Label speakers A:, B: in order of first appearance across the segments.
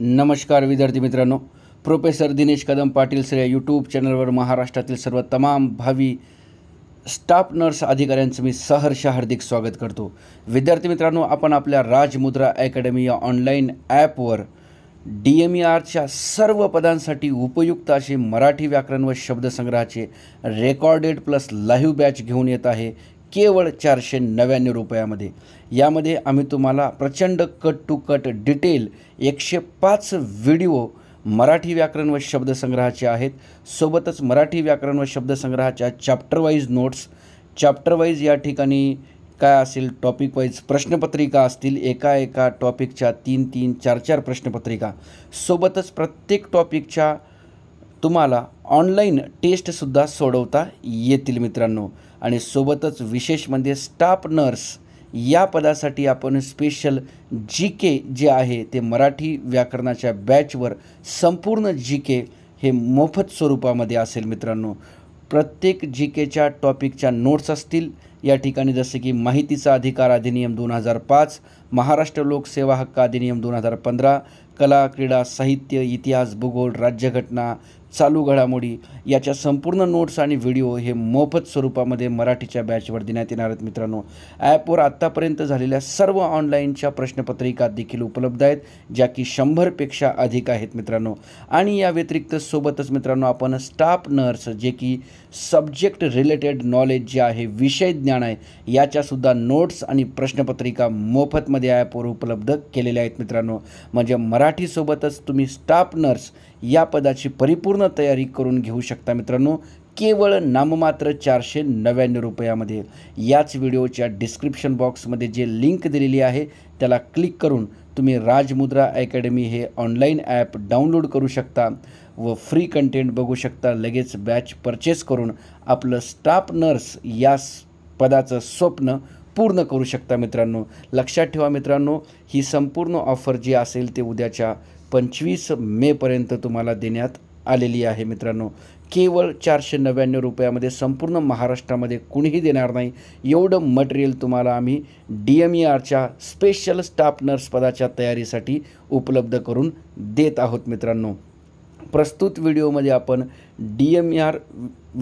A: नमस्कार विद्यार्थी मित्रांनो प्रोफेसर दिनेश कदम पाटील या यूट्यूब चॅनलवर महाराष्ट्रातील सर्व तमाम भावी स्टाफ नर्स अधिकाऱ्यांचं मी सहर्ष हार्दिक स्वागत करतो विद्यार्थी मित्रांनो आपण आपल्या राजमुद्रा अकॅडमी या ऑनलाईन ॲपवर डी एम ई आरच्या सर्व पदांसाठी उपयुक्त असे मराठी व्याकरण व शब्दसंग्रहाचे रेकॉर्डेड प्लस लाईव्ह बॅच घेऊन येत आहे केवळ चारशे नव्याण्णव रुपयामध्ये यामध्ये आम्ही तुम्हाला प्रचंड कट टू कट डिटेल एकशे पाच व्हिडिओ मराठी व्याकरण व शब्दसंग्रहाचे आहेत सोबतच मराठी व्याकरण व शब्दसंग्रहाच्या चॅप्टरवाईज नोट्स चॅप्टरवाईज या ठिकाणी काय असेल टॉपिक वाईज प्रश्नपत्रिका असतील एका एका टॉपिकच्या तीन तीन चार चार प्रश्नपत्रिका सोबतच प्रत्येक टॉपिकच्या तुम्हाला ऑनलाईन टेस्टसुद्धा सोडवता येतील मित्रांनो आणि सोबतच विशेष म्हणजे स्टाफ नर्स या पदासाठी आपण स्पेशल जी के जे आहे ते मराठी व्याकरणाच्या बॅचवर संपूर्ण जी के हे मोफत स्वरूपामध्ये असेल मित्रांनो प्रत्येक जी केच्या टॉपिकच्या नोट्स असतील या ठिकाणी जसे की माहितीचा अधिकार अधिनियम दोन हजार पाच महाराष्ट्र लोकसेवा हक्क अधिनियम दोन हजार पंधरा कला क्रीडा साहित्य इतिहास भूगोल राज्यघटना चालू घडामोडी याच्या संपूर्ण नोट्स आणि व्हिडिओ हे मोफत स्वरूपामध्ये मराठीच्या बॅचवर देण्यात येणार आहेत मित्रांनो ॲपवर आत्तापर्यंत झालेल्या सर्व ऑनलाईनच्या प्रश्नपत्रिका देखील उपलब्ध आहेत ज्या की शंभरपेक्षा अधिक आहेत मित्रांनो आणि या व्यतिरिक्त सोबतच मित्रांनो आपण स्टाफ नर्स जे की सब्जेक्ट रिलेटेड नॉलेज जे आहे विषय ज्ञान आहे याच्यासुद्धा नोट्स आणि प्रश्नपत्रिका मोफतमध्ये ॲपवर उपलब्ध केलेल्या आहेत मित्रांनो म्हणजे मराठीसोबतच तुम्ही स्टाफ नर्स या पदाची परिपूर्ण तयारी करून घेऊ शकता मित्रांनो केवळ नाममात्र चारशे नव्याण्णव रुपयामध्ये याच व्हिडिओच्या डिस्क्रिप्शन बॉक्समध्ये जे लिंक दिलेली आहे त्याला क्लिक करून तुम्ही राजमुद्रा अकॅडमी हे ऑनलाईन ॲप डाउनलोड करू शकता व फ्री कंटेंट बघू शकता लगेच बॅच परचेस करून आपलं स्टाफ नर्स या पदाचं स्वप्न पूर्ण करू शकता मित्रांनो लक्षात ठेवा मित्रांनो ही संपूर्ण ऑफर जी असेल ते उद्याच्या पंचवीस मेपर्यंत तुम्हाला देण्यात आलेली आहे मित्रांनो केवळ चारशे नव्याण्णव रुपयामध्ये संपूर्ण महाराष्ट्रामध्ये कुणीही देणार नाही एवढं मटेरियल तुम्हाला आम्ही डी एम ई आरच्या स्पेशल स्टाफ नर्स पदाच्या तयारीसाठी उपलब्ध करून देत आहोत मित्रांनो प्रस्तुत व्हिडिओमध्ये आपण डी एम ई आर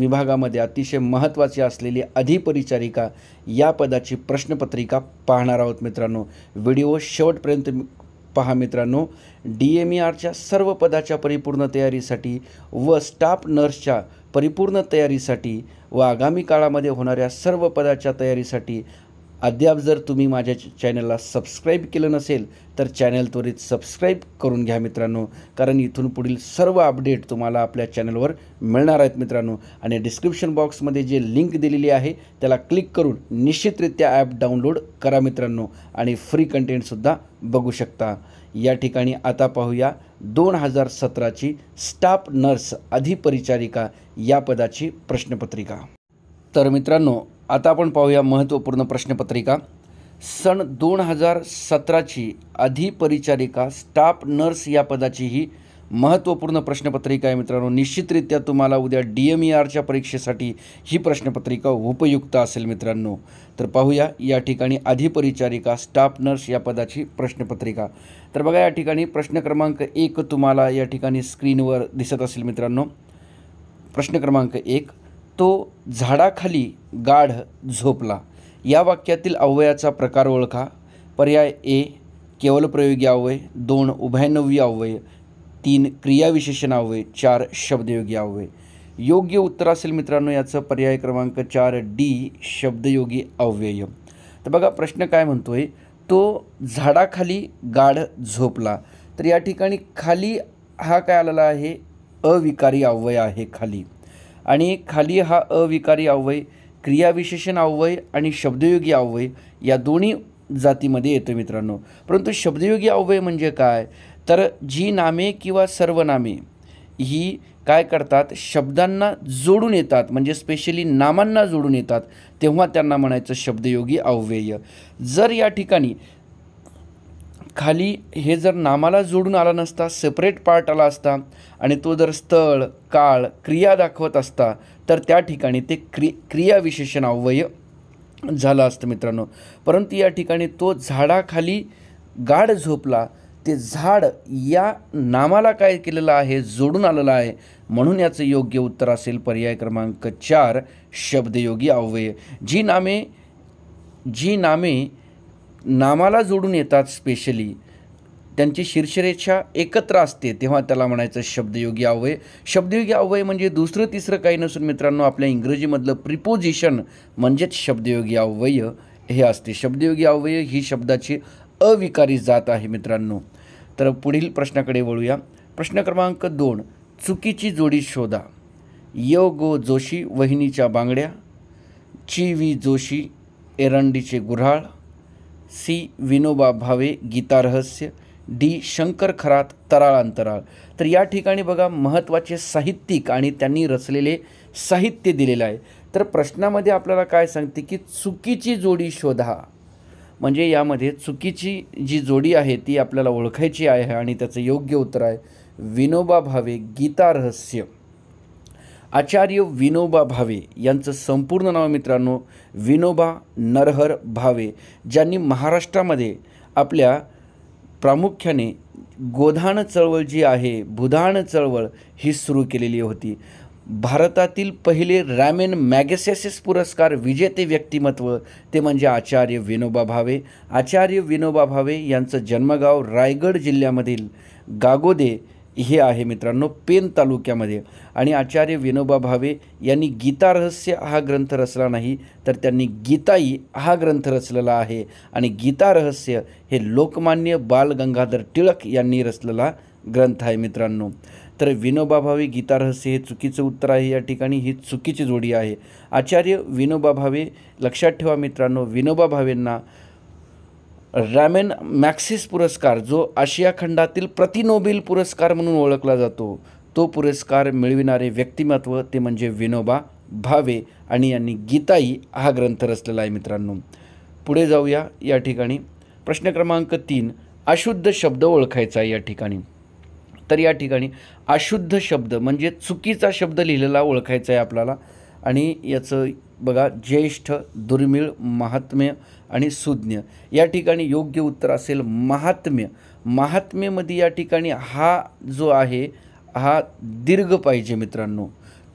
A: विभागामध्ये अतिशय महत्त्वाची असलेली अधिपरिचारिका या पदाची प्रश्नपत्रिका पाहणार आहोत मित्रांनो व्हिडिओ शेवटपर्यंत पहा मित्रांनो डी एम ई e आरच्या सर्व पदाच्या परिपूर्ण तयारीसाठी व स्टाफ नर्सच्या परिपूर्ण तयारीसाठी व आगामी काळामध्ये होणाऱ्या सर्व पदाच्या तयारीसाठी अद्याप जर तुम्ही माझ्या चॅनलला सबस्क्राईब केलं नसेल तर चॅनल त्वरित सबस्क्राईब करून घ्या मित्रांनो कारण इथून पुढील सर्व अपडेट तुम्हाला आपल्या चॅनलवर मिळणार आहेत मित्रांनो आणि डिस्क्रिप्शन बॉक्समध्ये जे लिंक दिलेली आहे त्याला क्लिक करून निश्चितरित्या ॲप डाउनलोड करा मित्रांनो आणि फ्री कंटेंटसुद्धा बघू शकता या ठिकाणी आता पाहूया दोन हजार सतराची स्टाफ नर्स अधिपरिचारिका या पदाची प्रश्नपत्रिका तर मित्रांनो आता आपण पाहूया महत्त्वपूर्ण प्रश्नपत्रिका सन दोन हजार सतराची अधिपरिचारिका स्टाफ नर्स या पदाची ही महत्त्वपूर्ण प्रश्नपत्रिका आहे मित्रांनो निश्चितरित्या तुम्हाला उद्या डी एम ई आरच्या परीक्षेसाठी ही प्रश्नपत्रिका उपयुक्त असेल मित्रांनो तर पाहूया या ठिकाणी अधिपरिचारिका स्टाफ नर्स या पदाची प्रश्नपत्रिका तर बघा या ठिकाणी प्रश्न क्रमांक एक तुम्हाला या ठिकाणी स्क्रीनवर दिसत असेल मित्रांनो प्रश्न क्रमांक एक तो झाडाखाली गाढ झोपला या वाक्यातील अव्ययाचा प्रकार ओळखा पर्याय ए केवलप्रयोगी अव्यय दोन उभयनव्य अव्यय तीन क्रियाविशेषण अव्यय चार शब्दयोगी अव्यय योग्य उत्तर असेल मित्रांनो याचं पर्याय क्रमांक चार डी शब्दयोगी अव्यय तर बघा प्रश्न काय म्हणतो आहे तो झाडाखाली गाढ झोपला तर या ठिकाणी खाली हा काय आलेला आहे अविकारी अव्यय आहे खाली आणि खाली हा अविकारी अव्यय क्रियाविशेषण अवय आणि शब्दयोगी अव्यय या दोन्ही जातीमध्ये येतो मित्रांनो परंतु शब्दयोगी अवय म्हणजे काय तर जी नामे किंवा सर्वनामे ही काय करतात शब्दांना जोडून येतात म्हणजे स्पेशली नामांना जोडून येतात तेव्हा त्यांना म्हणायचं शब्दयोगी अव्यय जर या ठिकाणी खाली हे जर नामाला जोडून आला नसता सेपरेट पार्ट आला असता आणि तो जर स्थळ काळ क्रिया दाखवत असता तर त्या ठिकाणी ते क्रि क्रियाविशेषण अव्यय झालं असतं मित्रांनो परंतु या ठिकाणी तो झाडाखाली गाढ झोपला ते झाड या नामाला काय केलेलं आहे जोडून आलेलं आहे म्हणून याचं योग्य उत्तर असेल पर्याय क्रमांक चार शब्दयोगी अव्यय जी नामे जी नामे नामाला जोडून येतात स्पेशली त्यांची शीर्षरेषा एकत्र असते तेव्हा त्याला म्हणायचं शब्दयोगी अव्यय शब्दयोगी अव्यय म्हणजे दुसरं तिसरं काही नसून मित्रांनो आपल्या इंग्रजीमधलं प्रिपोजिशन म्हणजेच शब्दयोगी अव्यय हे असते शब्दयोगी अव्यय ही शब्दाची अविकारी जात आहे मित्रांनो तर पुढील प्रश्नाकडे वळूया प्रश्न क्रमांक दोन चुकीची जोडी शोधा य गो जोशी वहिनीच्या बांगड्या ची वी जोशी एरंडीचे गुऱ्हाळ सी विनोबा भावे गीता रहस्य डी शंकर खरात तराळ अंतराळ तर या ठिकाणी बघा महत्त्वाचे साहित्यिक आणि त्यांनी रचलेले साहित्य दिलेलं आहे तर प्रश्नामध्ये आपल्याला काय सांगते की चुकीची जोडी शोधा म्हणजे यामध्ये चुकीची जी जोडी आहे ती आपल्याला ओळखायची आहे आणि त्याचं योग्य उत्तर आहे विनोबा भावे गीता रहस्य आचार्य विनोबा भावे यांचं संपूर्ण नाव मित्रांनो विनोबा नरहर भावे ज्यांनी महाराष्ट्रामध्ये आपल्या प्रामुख्याने गोधान चळवळ जी आहे भुधाण चळवळ ही सुरू केलेली होती भारतातील पहिले रॅमेन मॅगसेसेस पुरस्कार विजेते व्यक्तिमत्व ते म्हणजे आचार्य विनोबा भावे आचार्य विनोबा भावे यांचं जन्मगाव रायगड जिल्ह्यामधील गागोदे हे आहे मित्रांनो पेन तालुक्यामध्ये आणि आचार्य विनोबा भावे यांनी गीता रहस्य हा ग्रंथ रचला नाही तर त्यांनी गीताई हा ग्रंथ रचलेला आहे आणि गीता रहस्य हे लोकमान्य बाल गंगाधर टिळक यांनी रचलेला ग्रंथ आहे मित्रांनो तर विनोबा भावे गीता रहस्य हे चुकीचं उत्तर आहे या ठिकाणी ही चुकीची जोडी आहे आचार्य विनोबा भावे लक्षात ठेवा मित्रांनो विनोबा भावेंना रॅमेन मॅक्सिस पुरस्कार जो आशिया खंडातील प्रतिनोबेल पुरस्कार म्हणून ओळखला जातो तो पुरस्कार मिळविणारे व्यक्तिमत्व ते म्हणजे विनोबा भावे आणि यांनी गीताई हा ग्रंथ रचलेला आहे मित्रांनो पुढे जाऊया या ठिकाणी प्रश्न क्रमांक तीन अशुद्ध शब्द ओळखायचा आहे या ठिकाणी तर या ठिकाणी अशुद्ध शब्द म्हणजे चुकीचा शब्द लिहिलेला ओळखायचा आहे आपल्याला आणि याचं बघा ज्येष्ठ दुर्मिळ महात्म्य आणि सुज्ञ या ठिकाणी योग्य उत्तर असेल महात्म्य महात्म्यमध्ये या ठिकाणी हा जो आहे हा दीर्घ पाहिजे मित्रांनो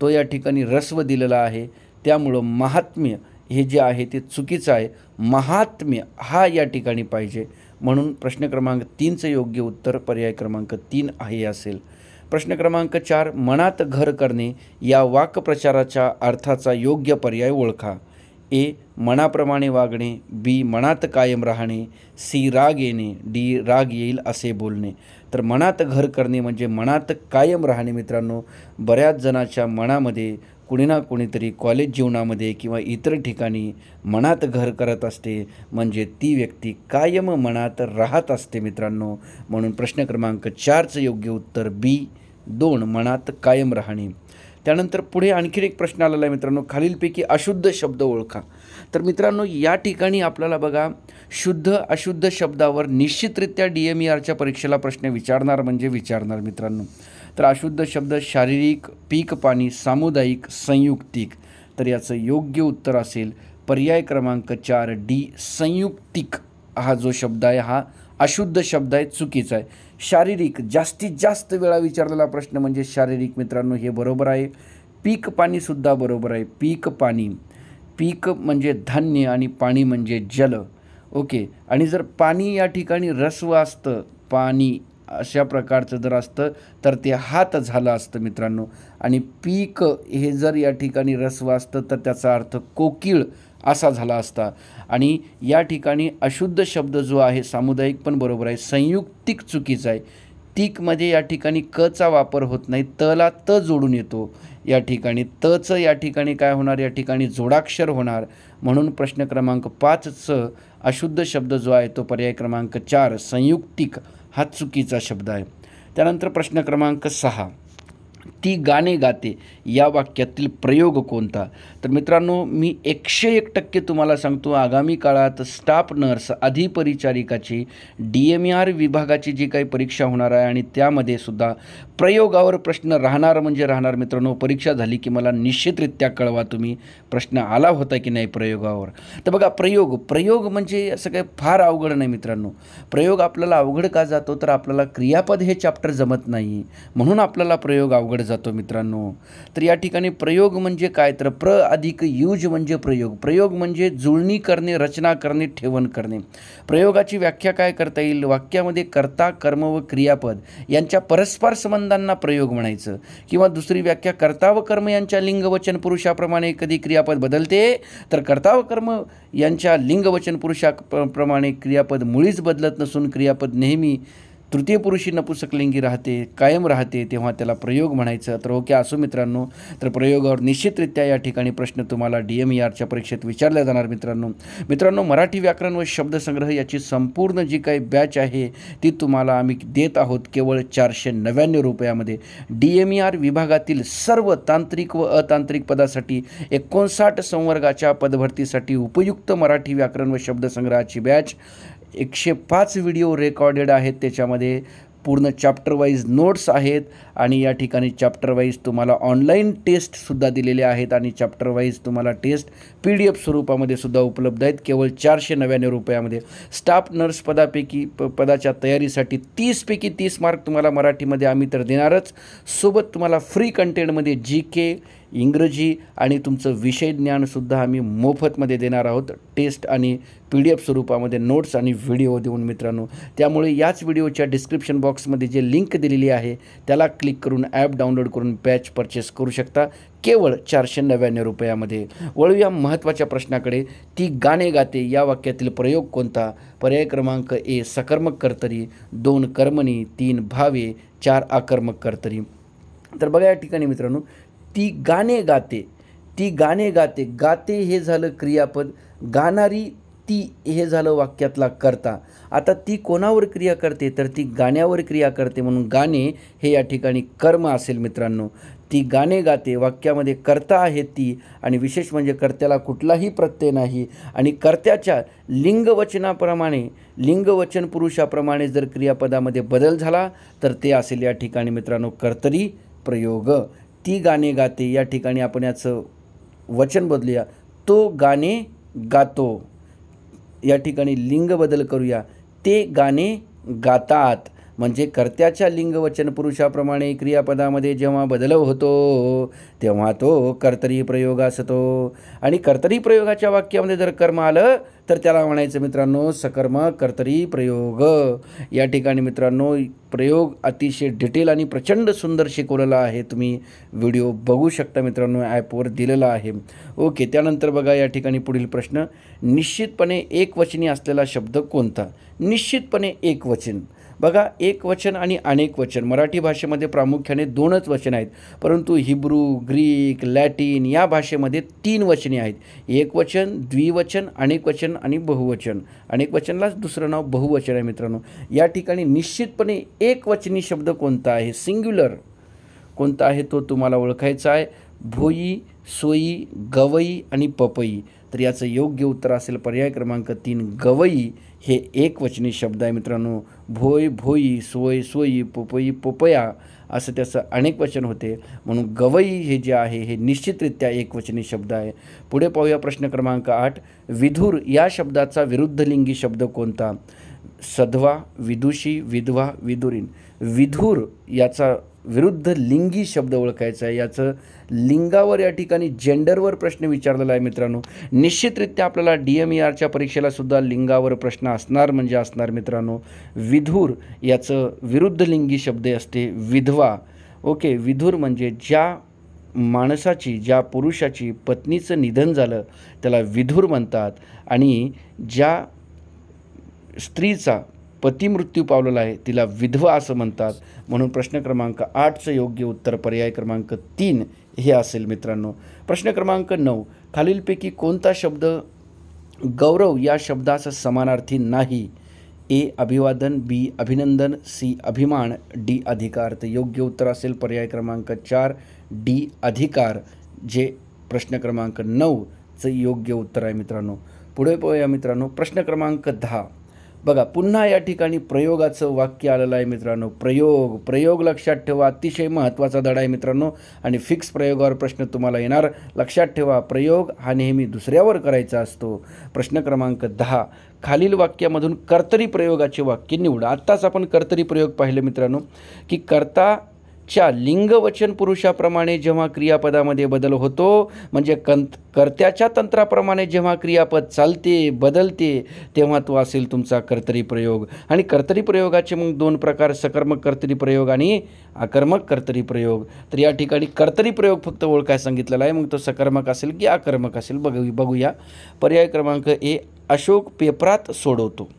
A: तो या ठिकाणी रस्व दिलेला आहे त्यामुळं महात्म्य हे जे आहे ते चुकीचं आहे महात्म्य हा या ठिकाणी पाहिजे म्हणून प्रश्न क्रमांक तीनचं योग्य उत्तर पर्याय क्रमांक तीन आहे असेल प्रश्न क्रमांक चार मनात घर करणे या वाकप्रचाराच्या अर्थाचा योग्य पर्याय ओळखा ए मनाप्रमाणे वागणे बी मनात कायम राहणे सी राग येणे डी राग येईल असे बोलणे तर मनात घर करणे म्हणजे मनात कायम राहणे मित्रांनो बऱ्याच जणाच्या मनामध्ये कुणी ना कुणीतरी कॉलेज जीवनामध्ये किंवा इतर ठिकाणी मनात घर करत असते म्हणजे ती व्यक्ती कायम मनात राहत असते मित्रांनो म्हणून प्रश्न क्रमांक चारचं योग्य उत्तर बी दोन मनात कायम राहणे त्यानंतर पुढे आणखीन एक प्रश्न आलेला आहे मित्रांनो खालीलपैकी अशुद्ध शब्द ओळखा तर मित्रांनो या ठिकाणी आपल्याला बघा शुद्ध अशुद्ध शब्दावर निश्चितरित्या डी एम ई e आरच्या परीक्षेला प्रश्न विचारणार म्हणजे विचारणार मित्रांनो तर अशुद्ध शब्द शारीरिक पीक पाणी सामुदायिक संयुक्तिक तर याचं योग्य उत्तर असेल पर्याय क्रमांक चार डी संयुक्तिक हा जो शब्द आहे हा अशुद्ध शब्द आहे चुकीचा आहे शारीरिक जास्तीत जास्त वेळा विचारलेला प्रश्न म्हणजे शारीरिक मित्रांनो हे बरोबर आहे पीक पाणीसुद्धा बरोबर आहे पीक पाणी पीक म्हणजे धान्य आणि पाणी म्हणजे जल ओके आणि जर पाणी या ठिकाणी रस्व असतं पाणी अशा प्रकारचं जर असतं तर ते हात झालं असतं मित्रांनो आणि पीक हे जर या ठिकाणी रस्व असतं तर त्याचा अर्थ कोकिळ असा झाला असता आणि या ठिकाणी अशुद्ध शब्द जो आहे सामुदायिक पण बरोबर आहे संयुक्तिक चुकीचा आहे तीकमध्ये या ठिकाणी कचा वापर होत नाही तला त जोडून येतो या ठिकाणी तचं या ठिकाणी काय होणार या ठिकाणी जोडाक्षर होणार म्हणून प्रश्न क्रमांक पाचचं अशुद्ध शब्द जो आहे तो पर्याय क्रमांक चार संयुक्तिक हा चुकीचा शब्द आहे त्यानंतर प्रश्न क्रमांक सहा ती गाणे गाते या वाक्यातील प्रयोग कोणता तर मित्रांनो मी एकशे एक टक्के तुम्हाला सांगतो आगामी काळात स्टाफ नर्स अधिपरिचारिकाची डी एम आर विभागाची जी काही परीक्षा होणार आहे आणि त्यामध्ये सुद्धा प्रयोगावर प्रश्न राहणार म्हणजे राहणार मित्रांनो परीक्षा झाली की मला निश्चितरित्या कळवा तुम्ही प्रश्न आला होता की नाही प्रयोगावर तर बघा प्रयोग प्रयोग म्हणजे असं काही फार अवघड नाही मित्रांनो प्रयोग आपल्याला अवघड का जातो तर आपल्याला क्रियापद हे चॅप्टर जमत नाही म्हणून आपल्याला प्रयोग अवघड अवघड जातो मित्रांनो तर या ठिकाणी प्रयोग म्हणजे काय तर प्र अधिक यूज म्हणजे प्रयोग प्रयोग म्हणजे जुळणी करणे रचना करणे ठेवण करणे प्रयोगाची व्याख्या काय करता येईल वाक्यामध्ये कर्ता कर्म व क्रियापद यांच्या परस्पर संबंधांना प्रयोग म्हणायचं किंवा दुसरी व्याख्या कर्ता व कर्म यांच्या लिंगवचन पुरुषाप्रमाणे कधी क्रियापद बदलते तर कर्ता व कर्म यांच्या लिंगवचन पुरुषाप्रमाणे क्रियापद मुळीच बदलत नसून क्रियापद नेहमी तृतीय पुरुषी नपुसकलिंगी राहते कायम राहते तेव्हा त्याला प्रयोग म्हणायचं तर ओके असो मित्रांनो तर प्रयोगावर निश्चितरित्या या ठिकाणी प्रश्न तुम्हाला डी एम ई आरच्या परीक्षेत विचारल्या जाणार मित्रांनो मित्रांनो मराठी व्याकरण व शब्दसंग्रह याची संपूर्ण जी काही बॅच आहे ती तुम्हाला आम्ही देत आहोत केवळ चारशे नव्याण्णव रुपयामध्ये डी एम ई आर विभागातील सर्व तांत्रिक व अतांत्रिक पदासाठी एकोणसाठ संवर्गाच्या पदभरतीसाठी उपयुक्त मराठी व्याकरण व शब्दसंग्रहाची बॅच एकशे पाच व्हिडिओ रेकॉर्डेड आहेत त्याच्यामध्ये पूर्ण चॅप्टरवाईज नोट्स आहेत आणि या ठिकाणी चॅप्टरवाईज तुम्हाला ऑनलाईन टेस्टसुद्धा दिलेले आहेत आणि चॅप्टरवाईज तुम्हाला टेस्ट पी डी एफ स्वरूपामध्ये सुद्धा उपलब्ध आहेत केवळ चारशे नव्याण्णव रुपयामध्ये स्टाफ नर्स पदापैकी प पदाच्या तयारीसाठी तीसपैकी तीस मार्क तुम्हाला मराठीमध्ये आम्ही तर देणारच सोबत तुम्हाला फ्री कंटेंटमध्ये जी के इंग्रजी आणि तुमचं विषय ज्ञानसुद्धा आम्ही मोफतमध्ये देणार आहोत टेस्ट आणि पी डी एफ स्वरूपामध्ये नोट्स आणि व्हिडिओ देऊन मित्रांनो त्यामुळे याच व्हिडिओच्या डिस्क्रिप्शन बॉक्समध्ये जे लिंक दिलेली आहे त्याला क्लिक करून ॲप डाउनलोड करून बॅच परचेस करू शकता केवळ चारशे नव्याण्णव रुपयामध्ये वळूया महत्त्वाच्या प्रश्नाकडे ती गाणे गाते या वाक्यातील प्रयोग कोणता पर्याय क्रमांक ए सकर्मक कर्तरी दोन कर्मणी तीन भावे चार आकर्मक कर्तरी तर बघा या ठिकाणी मित्रांनो ती गाणे गाते ती गाणे गाते गाते हे झालं क्रियापद गाणारी ती हे झालं वाक्यातला करता आता ती कोणावर क्रिया करते तर ती गाण्यावर क्रिया करते म्हणून गाणे हे या ठिकाणी कर्म असेल मित्रांनो ती गाणे गाते वाक्यामध्ये कर्ता आहे ती आणि विशेष म्हणजे कर्त्याला कुठलाही प्रत्यय नाही आणि कर्त्याच्या लिंगवचनाप्रमाणे लिंगवचन पुरुषाप्रमाणे जर क्रियापदामध्ये बदल झाला तर ते असेल या ठिकाणी मित्रांनो कर्तरी प्रयोग ती गाणे गाते या ठिकाणी आपण याचं वचन बदलूया तो गाणे गातो या ठिकाणी लिंग बदल करूया ते गाणे गातात म्हणजे कर्त्याच्या लिंगवचन पुरुषाप्रमाणे क्रियापदामध्ये जेव्हा बदल होतो तेव्हा तो कर्तरी प्रयोग असतो आणि कर्तरी प्रयोगाच्या वाक्यामध्ये जर कर्म आलं तर त्याला म्हणायचं मित्रांनो सकर्म कर्तरी प्रयोग या ठिकाणी मित्रांनो प्रयोग अतिशय डिटेल आणि प्रचंड सुंदर शिकवलेला आहे तुम्ही व्हिडिओ बघू शकता मित्रांनो ॲपवर दिलेला आहे ओके त्यानंतर बघा या ठिकाणी पुढील प्रश्न निश्चितपणे एकवचनी असलेला शब्द कोणता निश्चितपणे एकवचन बघा एक वचन आणि अनेक वचन मराठी भाषेमध्ये प्रामुख्याने दोनच वचन आहेत परंतु हिब्रू ग्रीक लॅटिन या भाषेमध्ये तीन वचने आहेत एक वचन द्विवचन अनेक वचन आणि बहुवचन अनेक वचनलाच दुसरं नाव बहुवचन आहे मित्रांनो या ठिकाणी निश्चितपणे एकवचनी शब्द कोणता आहे सिंग्युलर कोणता आहे तो तुम्हाला ओळखायचा आहे भोई सोई गवई आणि पपई तर याचं योग्य उत्तर असेल पर्याय क्रमांक तीन गवई हे वचनी शब्द आहे मित्रांनो भोय भोई सोय सोयी पपई पपया असं त्याचं अनेक वचन होते म्हणून गवई हे जे आहे हे निश्चितरित्या एकवचनी शब्द आहे पुढे पाहूया प्रश्न क्रमांक आठ विधूर या शब्दाचा विरुद्धलिंगी शब्द कोणता सधवा विदुषी विधवा विदुरीन विधुर याचा विरुद्ध लिंगी शब्द ओळखायचा आहे याचं लिंगावर या ठिकाणी जेंडरवर प्रश्न विचारलेला आहे मित्रांनो निश्चितरित्या आपल्याला डी एम ई e आरच्या परीक्षेलासुद्धा लिंगावर प्रश्न असणार म्हणजे असणार मित्रांनो विधूर याचं विरुद्ध लिंगी शब्द असते विधवा ओके विधूर म्हणजे ज्या माणसाची ज्या पुरुषाची पत्नीचं निधन झालं त्याला विधूर म्हणतात आणि ज्या स्त्रीचा पती मृत्यू पावलेला आहे तिला विधवा असं म्हणतात म्हणून प्रश्न क्रमांक आठचं योग्य उत्तर पर्याय क्रमांक तीन हे असेल मित्रांनो प्रश्न क्रमांक नऊ खालीलपैकी कोणता शब्द गौरव या शब्दाचा समानार्थी नाही ए अभिवादन बी अभिनंदन सी अभिमान डी अधिकार तर योग्य उत्तर असेल पर्याय क्रमांक चार डी अधिकार जे प्रश्न क्रमांक नऊचं योग्य उत्तर आहे मित्रांनो पुढे पाहूया मित्रांनो प्रश्न क्रमांक दहा बघा पुन्हा या ठिकाणी प्रयोगाचं वाक्य आलेलं आहे मित्रांनो प्रयोग प्रयोग लक्षात ठेवा अतिशय महत्त्वाचा धडा आहे मित्रांनो आणि फिक्स प्रयोगावर प्रश्न तुम्हाला येणार लक्षात ठेवा प्रयोग हा नेहमी दुसऱ्यावर करायचा असतो प्रश्न क्रमांक दहा खालील वाक्यामधून कर्तरी प्रयोगाचे वाक्य निवडा आत्ताच आपण कर्तरी प्रयोग पाहिले मित्रांनो की कर्ता च्या लिंगवचन पुरुषाप्रमाणे जेव्हा क्रियापदामध्ये बदल होतो म्हणजे कं कर्त्याच्या तंत्राप्रमाणे जेव्हा क्रियापद चालते बदलते तेव्हा तो असेल तुमचा कर्तरी प्रयोग आणि कर्तरी प्रयोगाचे मग दोन प्रकार सकर्मक कर्तरी प्रयोग आणि आकर्मक प्रयोग तर या ठिकाणी कर्तरी प्रयोग फक्त ओळखाय सांगितलेला आहे मग तो सकर्मक असेल की आकर्मक असेल बघू बघूया पर्याय क्रमांक ए अशोक पेपरात सोडवतो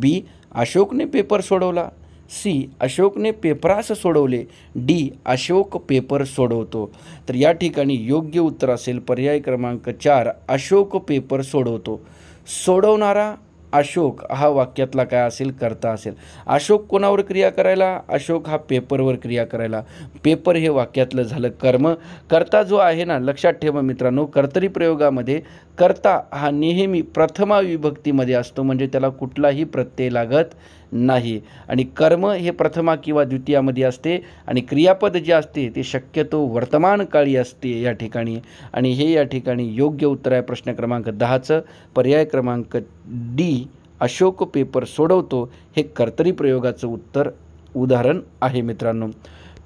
A: बी अशोकने पेपर सोडवला सी अशोकने पेपरास सोडवले डी अशोक पेपर सोडवतो तर या ठिकाणी योग्य उत्तर असेल पर्याय क्रमांक चार अशोक पेपर सोडवतो सोडवणारा अशोक हा वाक्यातला काय असेल करता असेल अशोक कोणावर क्रिया करायला अशोक हा पेपरवर क्रिया करायला पेपर हे वाक्यातलं झालं कर्म करता जो आहे ना लक्षात ठेवा मित्रांनो कर्तरी प्रयोगामध्ये कर्ता हा नेहमी प्रथमा विभक्तीमध्ये असतो म्हणजे त्याला कुठलाही प्रत्यय लागत नाही आणि कर्म हे प्रथमा किंवा द्वितीयामध्ये असते आणि क्रियापद जे असते ते शक्यतो वर्तमानकाळी असते या ठिकाणी आणि हे या ठिकाणी योग्य उत्तर आहे प्रश्न क्रमांक दहाचं पर्याय क्रमांक डी अशोक पेपर सोडवतो हे कर्तरी प्रयोगाचं उत्तर उदाहरण आहे मित्रांनो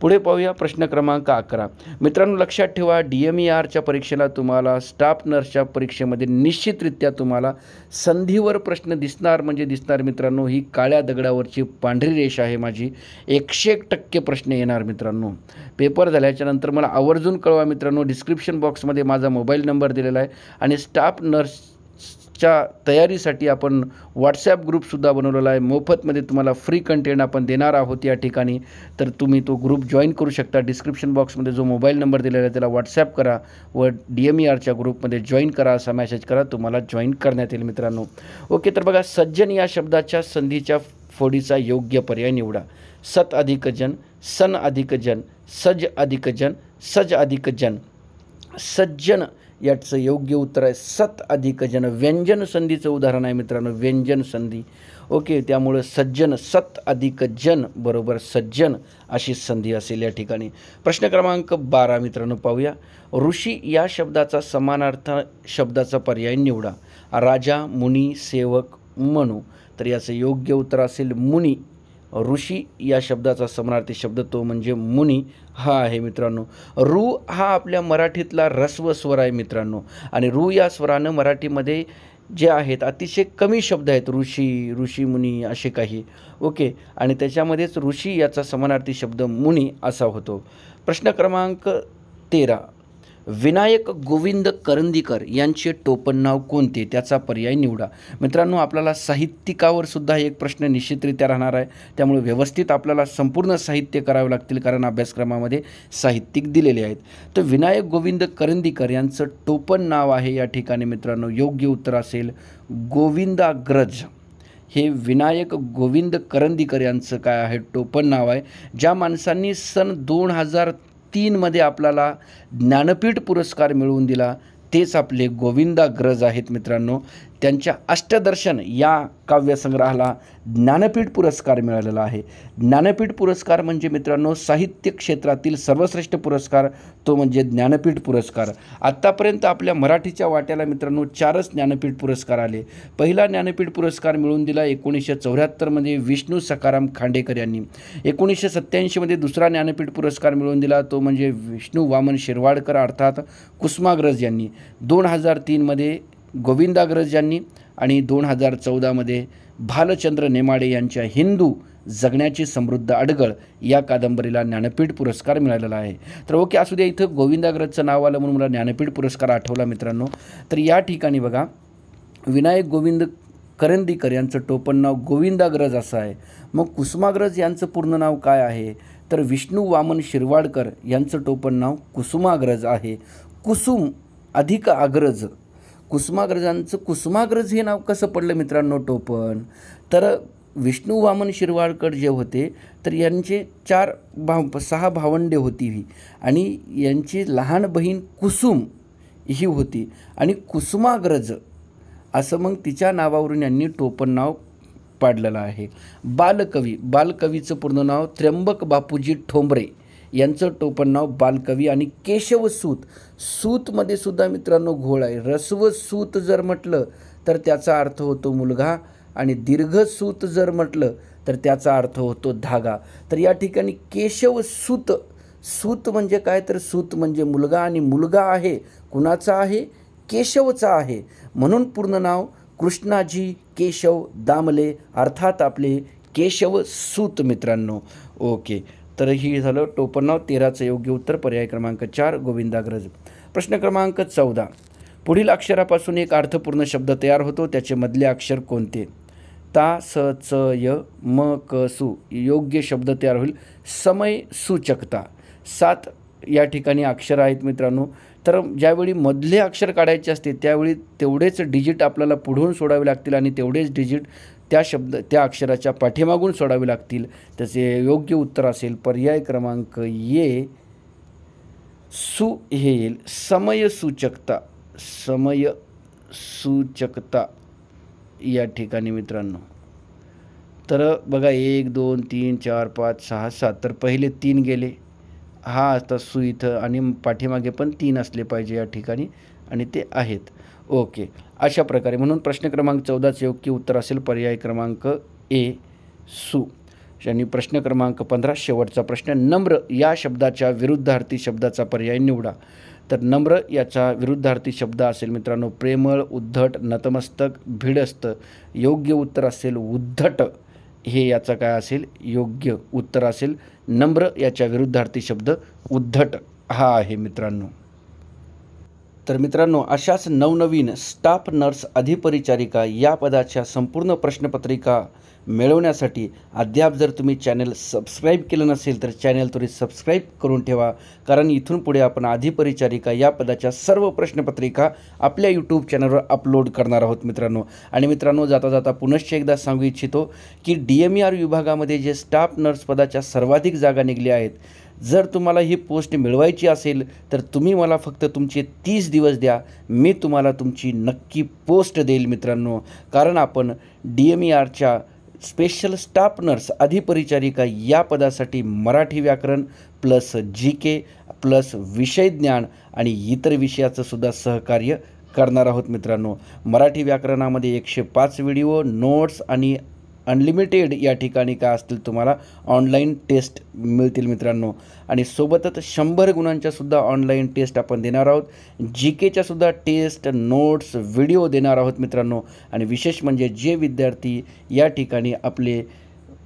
A: पुढे पाहूया प्रश्न क्रमांक अकरा मित्रांनो लक्षात ठेवा डी एम ई e आरच्या परीक्षेला तुम्हाला स्टाफ नर्सच्या परीक्षेमध्ये निश्चितरित्या तुम्हाला संधीवर प्रश्न दिसणार म्हणजे दिसणार मित्रांनो ही काळ्या दगडावरची पांढरी रेष आहे माझी एकशे एक टक्के प्रश्न येणार मित्रांनो पेपर झाल्याच्यानंतर मला आवर्जून कळवा मित्रांनो डिस्क्रिप्शन बॉक्समध्ये माझा मोबाईल नंबर दिलेला आहे आणि स्टाफ नर्स च्या तयारीसाठी आपण व्हॉट्सॲप ग्रुपसुद्धा बनवलेला आहे मोफतमध्ये तुम्हाला फ्री कंटेंट आपण देणार आहोत या ठिकाणी तर तुम्ही तो ग्रुप जॉईन करू शकता डिस्क्रिप्शन बॉक्समध्ये जो मोबाईल नंबर दिलेला आहे त्याला व्हॉट्सॲप करा व डी एम ई e आरच्या ग्रुपमध्ये जॉईन करा असा मेसेज करा तुम्हाला जॉईन करण्यात येईल मित्रांनो ओके तर बघा सज्जन या शब्दाच्या संधीच्या फोडीचा योग्य पर्याय निवडा सत अधिक जन सन अधिक जन सज अधिक जन सज अधिक जन सज्जन याचं योग्य उत्तर आहे सत अधिक जन व्यंजन संधीचं उदाहरण आहे मित्रांनो व्यंजन संधी ओके त्यामुळं सज्जन सत अधिक जन बरोबर सज्जन अशी संधी असेल या ठिकाणी प्रश्न क्रमांक बारा मित्रांनो पाहूया ऋषी या शब्दाचा समानार्थ शब्दाचा पर्याय निवडा राजा मुनी सेवक मनू तर याचं योग्य उत्तर असेल मुनी ऋषी या शब्दाचा समानार्थी शब्द तो म्हणजे मुनी हा आहे मित्रांनो रू हा आपल्या मराठीतला रस्व स्वर आहे मित्रांनो आणि रू या स्वरानं मराठीमध्ये जे आहेत अतिशय कमी शब्द आहेत ऋषी ऋषी मुनी असे काही ओके आणि त्याच्यामध्येच ऋषी याचा समानार्थी शब्द मुनी असा होतो प्रश्न क्रमांक तेरा विनायक गोविंद करंदीकर यांचे टोपण नाव कोणते त्याचा पर्याय निवडा मित्रांनो आपल्याला साहित्यिकावर सुद्धा एक प्रश्न निश्चितरित्या राहणार आहे त्यामुळे व्यवस्थित आपल्याला संपूर्ण साहित्य करावे लागतील कारण अभ्यासक्रमामध्ये साहित्यिक दिलेले आहेत तर विनायक गोविंद करंदीकर यांचं टोपण नाव आहे या ठिकाणी मित्रांनो योग्य उत्तर असेल गोविंदाग्रज हे विनायक गोविंद करंदीकर यांचं काय आहे टोपण नाव आहे ज्या माणसांनी सन दोन हजार तीनमध्ये आपल्याला ज्ञानपीठ पुरस्कार मिळवून दिला तेच आपले गोविंदाग्रज आहेत मित्रांनो त्यांच्या अष्टदर्शन या काव्यसंग्रहाला ज्ञानपीठ पुरस्कार मिळालेला आहे ज्ञानपीठ पुरस्कार म्हणजे मित्रांनो साहित्य क्षेत्रातील सर्वश्रेष्ठ पुरस्कार तो म्हणजे ज्ञानपीठ पुरस्कार आत्तापर्यंत आपल्या मराठीच्या वाट्याला मित्रांनो चारच ज्ञानपीठ पुरस्कार आले पहिला ज्ञानपीठ पुरस्कार मिळवून दिला एकोणीसशे चौऱ्याहत्तरमध्ये विष्णू सकाराम खांडेकर यांनी एकोणीसशे सत्त्याऐंशीमध्ये दुसरा ज्ञानपीठ पुरस्कार मिळवून दिला तो म्हणजे विष्णू वामन शिरवाडकर अर्थात कुसुमाग्रज यांनी दोन हजार तीनमध्ये गोविंदाग्रज यांनी आणि दोन हजार चौदामध्ये भालचंद्र नेमाडे यांच्या हिंदू जगण्याची समृद्ध अडगळ या कादंबरीला ज्ञानपीठ पुरस्कार मिळालेला आहे तर ओके असू द्या इथं गोविंदाग्रजचं नाव आलं म्हणून मला ज्ञानपीठ पुरस्कार आठवला मित्रांनो तर या ठिकाणी बघा विनायक गोविंद करंदीकर यांचं टोपण नाव गोविंदाग्रज असं आहे मग कुसुमाग्रज यांचं पूर्ण नाव काय आहे तर विष्णू वामन शिरवाडकर यांचं टोपण नाव कुसुमाग्रज आहे कुसुम अधिक आग्रज कुसुमाग्रजांचं कुसुमाग्रज हे नाव कसं पडलं मित्रांनो टोपण तर विष्णू वामन शिरवाडकर जे होते तर यांचे चार भाव सहा भावंडे होती ही आणि यांची लहान बहीण कुसुम ही होती आणि कुसुमाग्रज असं मग तिच्या नावावरून यांनी टोपण नाव पाडलेलं आहे बालकवी बालकवीचं पूर्ण नाव त्र्यंबक बापूजी ठोंबरे यांचं टोपण नाव बालकवी आणि केशवसूत सूतमध्ये सुद्धा मित्रांनो घोळ आहे रस्वसूत जर म्हटलं तर त्याचा अर्थ होतो मुलगा आणि दीर्घसूत जर म्हटलं तर त्याचा अर्थ होतो धागा तर या ठिकाणी केशवसूत सूत म्हणजे काय तर सूत म्हणजे मुलगा आणि मुलगा आहे कुणाचा आहे केशवचा आहे म्हणून पूर्ण नाव कृष्णाजी केशव दामले अर्थात आपले केशव सूत मित्रांनो ओके तर ही झालं टोपणनाव तेराचं योग्य उत्तर पर्याय क्रमांक चार गोविंदाग्रज प्रश्न क्रमांक चौदा पुढील अक्षरापासून एक अर्थपूर्ण शब्द तयार होतो त्याचे मधले अक्षर कोणते ता स च य म क सु योग्य शब्द तयार होईल समय सूचकता सात या ठिकाणी अक्षर आहेत मित्रांनो तर ज्यावेळी मधले अक्षर काढायचे असते त्यावेळी तेवढेच डिजिट आपल्याला पुढून सोडावे लागतील आणि तेवढेच डिजिट त्या शब्द त्या अक्षराच्या पाठीमागून सोडावे लागतील त्याचे योग्य उत्तर असेल पर्याय क्रमांक ये सु हे येईल समयसूचकता समय सूचकता या ठिकाणी मित्रांनो तर बघा एक दोन तीन चार पाच सहा सात तर पहिले तीन गेले हा आता सु इथं आणि पाठीमागे पण तीन असले पाहिजे या ठिकाणी आणि ते आहेत ओके अशा प्रकारे म्हणून प्रश्न क्रमांक चौदाचं योग्य उत्तर असेल पर्याय क्रमांक ए सु आणि प्रश्न क्रमांक पंधरा शेवटचा प्रश्न नम्र या शब्दाच्या विरुद्धार्थी शब्दाचा पर्याय निवडा तर नम्र याचा विरुद्धार्थी शब्द असेल मित्रांनो प्रेमळ उद्धट नतमस्तक भिडस्त योग्य उत्तर असेल उद्धट हे याचा काय असेल योग्य उत्तर असेल नम्र याच्या विरुद्धार्थी शब्द उद्धट हा आहे मित्रांनो तर मित्रांनो अशाच नवनवीन स्टाफ नर्स अधिपरिचारिका या पदाच्या संपूर्ण प्रश्नपत्रिका मिळवण्यासाठी अद्याप जर तुम्ही चॅनल सबस्क्राईब केलं नसेल तर चॅनल तुम्ही सबस्क्राईब करून ठेवा कारण इथून पुढे आपण आधी परिचारिका या पदाच्या सर्व प्रश्नपत्रिका आपल्या यूट्यूब चॅनलवर अपलोड करणार आहोत मित्रांनो आणि मित्रांनो जाता जाता पुनश्च एकदा सांगू इच्छितो की डी एम ई आर विभागामध्ये जे स्टाफ नर्स पदाच्या सर्वाधिक जागा निघल्या आहेत जर तुम्हाला ही पोस्ट मिळवायची असेल तर तुम्ही मला फक्त तुमचे तीस दिवस द्या मी तुम्हाला तुमची नक्की पोस्ट देईल मित्रांनो कारण आपण डी एम ई e आरच्या स्पेशल स्टाफ नर्स अधिपरिचारिका या पदासाठी मराठी व्याकरण प्लस जी के प्लस विषय ज्ञान आणि इतर विषयाचं सुद्धा सहकार्य करणार आहोत मित्रांनो मराठी व्याकरणामध्ये एकशे पाच व्हिडिओ नोट्स आणि अनलिमिटेड या ठिकाणी काय असतील तुम्हाला ऑनलाईन टेस्ट मिळतील मित्रांनो आणि सोबतच शंभर गुणांच्यासुद्धा ऑनलाईन टेस्ट आपण देणार आहोत जी केच्यासुद्धा टेस्ट नोट्स व्हिडिओ देणार आहोत मित्रांनो आणि विशेष म्हणजे जे विद्यार्थी या ठिकाणी आपले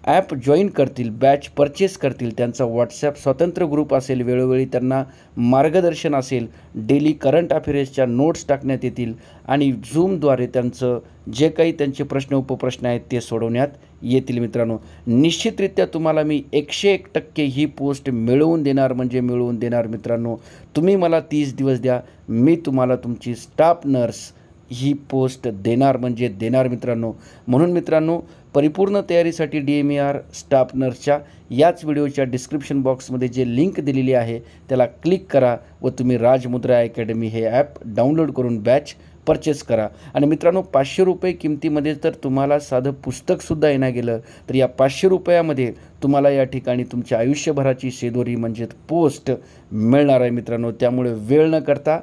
A: ॲप जॉईन करतील बॅच परचेस करतील त्यांचा व्हॉट्सॲप स्वतंत्र ग्रुप असेल वेळोवेळी त्यांना मार्गदर्शन असेल डेली करंट अफेअर्सच्या नोट्स टाकण्यात येतील आणि झूमद्वारे त्यांचं जे काही त्यांचे प्रश्न उपप्रश्न आहेत ते सोडवण्यात येतील मित्रांनो निश्चितरित्या तुम्हाला मी एकशे एक टक्के ही पोस्ट मिळवून देणार म्हणजे मिळवून देणार मित्रांनो तुम्ही मला तीस दिवस द्या मी तुम्हाला तुमची स्टाफ नर्स ही पोस्ट देणार म्हणजे देणार मित्रांनो म्हणून मित्रांनो परिपूर्ण तयारीसाठी D M E R staff नर्सच्या याच व्हिडिओच्या डिस्क्रिप्शन बॉक्समध्ये जे लिंक दिलेली आहे त्याला क्लिक करा व तुम्ही राजमुद्रा अकॅडमी हे ॲप डाउनलोड करून बॅच परचेस करा आणि मित्रांनो पाचशे रुपये किमतीमध्ये तर तुम्हाला साधं पुस्तकसुद्धा येणं गेलं तर या पाचशे रुपयामध्ये तुम्हाला या ठिकाणी तुमच्या आयुष्यभराची शेदोरी म्हणजे पोस्ट मिळणार आहे मित्रांनो त्यामुळे वेळ न करता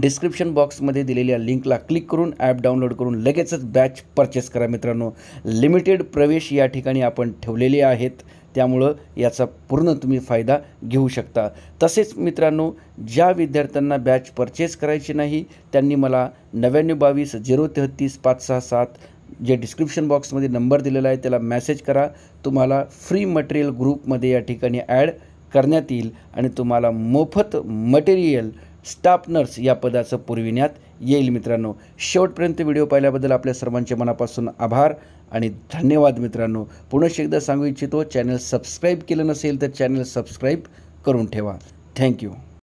A: डिस्क्रिप्शन बॉक्समध्ये दिलेल्या लिंकला क्लिक करून ॲप डाउनलोड करून लगेचच बॅच परचेस करा मित्रांनो लिमिटेड प्रवेश या ठिकाणी आपण ठेवलेले आहेत त्यामुळं याचा पूर्ण तुम्ही फायदा घेऊ शकता तसेच मित्रांनो ज्या विद्यार्थ्यांना बॅच परचेस करायची नाही त्यांनी मला नव्याण्णव बावीस झिरो तेहत्तीस पाच सहा सात जे डिस्क्रिप्शन बॉक्समध्ये नंबर दिलेला आहे त्याला मेसेज करा तुम्हाला फ्री मटेरियल ग्रुपमध्ये या ठिकाणी ॲड करण्यात येईल आणि तुम्हाला मोफत मटेरियल स्टाफ नर्स या पदाचं पुरविण्यात येईल मित्रांनो शेवटपर्यंत व्हिडिओ पाहिल्याबद्दल आपल्या सर्वांचे मनापासून आभार आणि धन्यवाद मित्रांनो पुनश एकदा सांगू इच्छितो चॅनल सबस्क्राईब केलं नसेल तर चॅनल सबस्क्राईब करून ठेवा थँक्यू